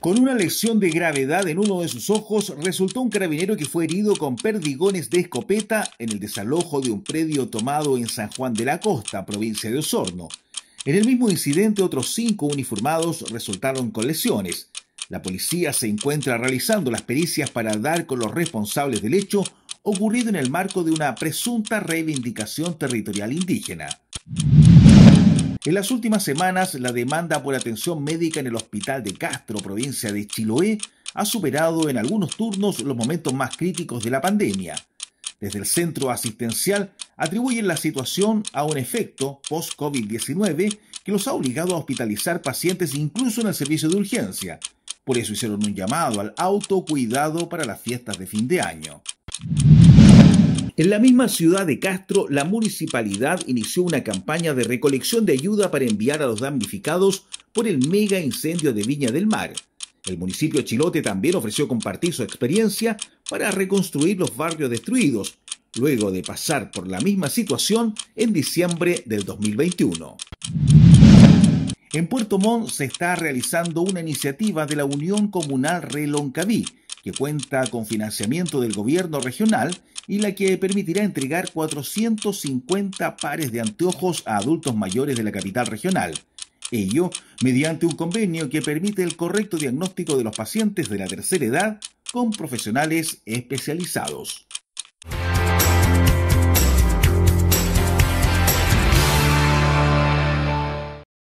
Con una lesión de gravedad en uno de sus ojos, resultó un carabinero que fue herido con perdigones de escopeta en el desalojo de un predio tomado en San Juan de la Costa, provincia de Osorno. En el mismo incidente, otros cinco uniformados resultaron con lesiones. La policía se encuentra realizando las pericias para dar con los responsables del hecho ocurrido en el marco de una presunta reivindicación territorial indígena. En las últimas semanas, la demanda por atención médica en el hospital de Castro, provincia de Chiloé, ha superado en algunos turnos los momentos más críticos de la pandemia. Desde el centro asistencial atribuyen la situación a un efecto post-COVID-19 que los ha obligado a hospitalizar pacientes incluso en el servicio de urgencia. Por eso hicieron un llamado al autocuidado para las fiestas de fin de año. En la misma ciudad de Castro, la municipalidad inició una campaña de recolección de ayuda para enviar a los damnificados por el mega incendio de Viña del Mar. El municipio Chilote también ofreció compartir su experiencia para reconstruir los barrios destruidos, luego de pasar por la misma situación en diciembre del 2021. En Puerto Montt se está realizando una iniciativa de la Unión Comunal Reloncaví que cuenta con financiamiento del gobierno regional y la que permitirá entregar 450 pares de anteojos a adultos mayores de la capital regional. Ello mediante un convenio que permite el correcto diagnóstico de los pacientes de la tercera edad con profesionales especializados.